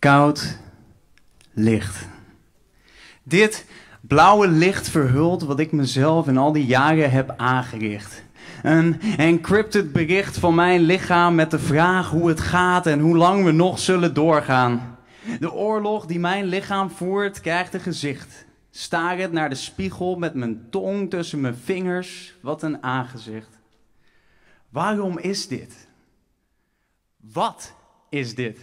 koud licht. Dit blauwe licht verhult wat ik mezelf in al die jaren heb aangericht. Een encrypted bericht van mijn lichaam met de vraag hoe het gaat en hoe lang we nog zullen doorgaan. De oorlog die mijn lichaam voert krijgt een gezicht. Starend naar de spiegel met mijn tong tussen mijn vingers, wat een aangezicht. Waarom is dit? Wat is dit?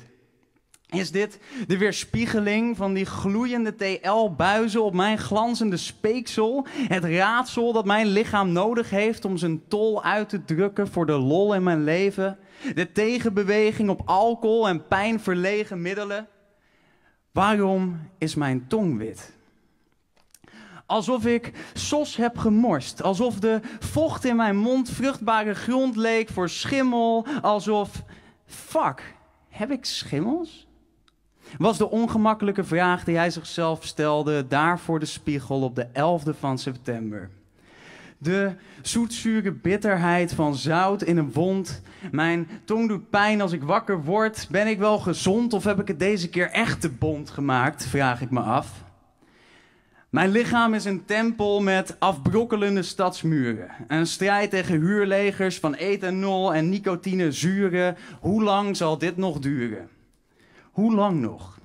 is dit de weerspiegeling van die gloeiende TL-buizen op mijn glanzende speeksel? Het raadsel dat mijn lichaam nodig heeft om zijn tol uit te drukken voor de lol in mijn leven? De tegenbeweging op alcohol en pijnverlegen middelen? Waarom is mijn tong wit? Alsof ik sos heb gemorst. Alsof de vocht in mijn mond vruchtbare grond leek voor schimmel. Alsof. Fuck, heb ik schimmels? was de ongemakkelijke vraag die hij zichzelf stelde daar voor de spiegel op de 11e van september. De zoetzure bitterheid van zout in een wond. Mijn tong doet pijn als ik wakker word. Ben ik wel gezond of heb ik het deze keer echt te bond gemaakt? Vraag ik me af. Mijn lichaam is een tempel met afbrokkelende stadsmuren. Een strijd tegen huurlegers van ethanol en nicotinezuren. Hoe lang zal dit nog duren? Hoe lang nog?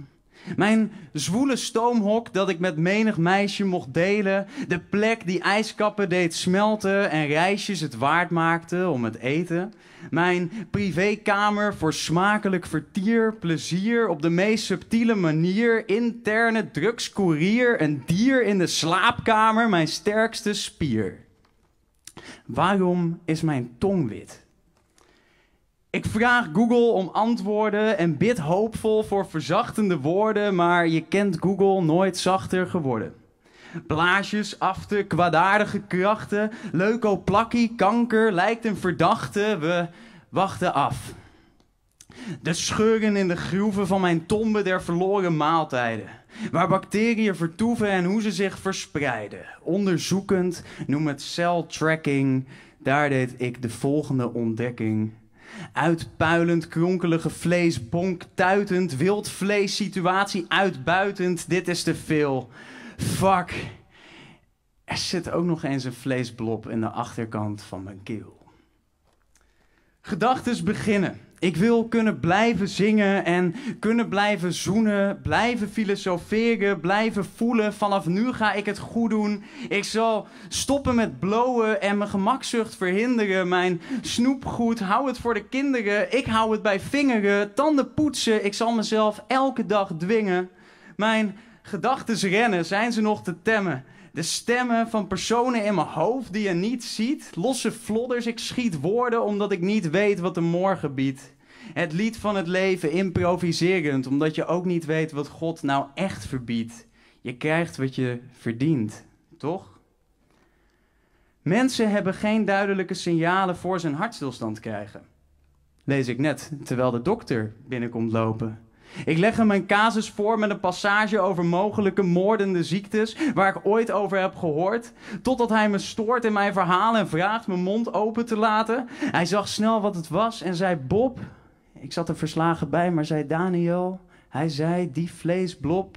Mijn zwoele stoomhok dat ik met menig meisje mocht delen. De plek die ijskappen deed smelten en reisjes het waard maakte om het eten. Mijn privékamer voor smakelijk vertier, plezier op de meest subtiele manier. Interne drugscourier, een dier in de slaapkamer, mijn sterkste spier. Waarom is mijn tong wit? Ik vraag Google om antwoorden en bid hoopvol voor verzachtende woorden, maar je kent Google nooit zachter geworden. Blaasjes, afte, kwaadaardige krachten, leukoplakkie, kanker, lijkt een verdachte, we wachten af. De scheuren in de groeven van mijn tombe der verloren maaltijden, waar bacteriën vertoeven en hoe ze zich verspreiden. Onderzoekend, noem het cell tracking, daar deed ik de volgende ontdekking Uitpuilend, kronkelige vlees, bonk, tuitend, wild vlees, situatie uitbuitend. Dit is te veel. Fuck. Er zit ook nog eens een vleesblob in de achterkant van mijn keel. Gedachten beginnen. Ik wil kunnen blijven zingen en kunnen blijven zoenen, blijven filosoferen, blijven voelen. Vanaf nu ga ik het goed doen. Ik zal stoppen met blowen en mijn gemakzucht verhinderen. Mijn snoepgoed, hou het voor de kinderen. Ik hou het bij vingeren, tanden poetsen. Ik zal mezelf elke dag dwingen. Mijn gedachten rennen, zijn ze nog te temmen? De stemmen van personen in mijn hoofd die je niet ziet. Losse flodders, ik schiet woorden omdat ik niet weet wat de morgen biedt. Het lied van het leven improviserend, omdat je ook niet weet wat God nou echt verbiedt. Je krijgt wat je verdient, toch? Mensen hebben geen duidelijke signalen voor ze een hartstilstand krijgen. Lees ik net terwijl de dokter binnenkomt lopen. Ik leg hem een casus voor met een passage over mogelijke moordende ziektes waar ik ooit over heb gehoord, totdat hij me stoort in mijn verhaal en vraagt mijn mond open te laten. Hij zag snel wat het was en zei: Bob, ik zat er verslagen bij, maar zei Daniel, hij zei die vleesblob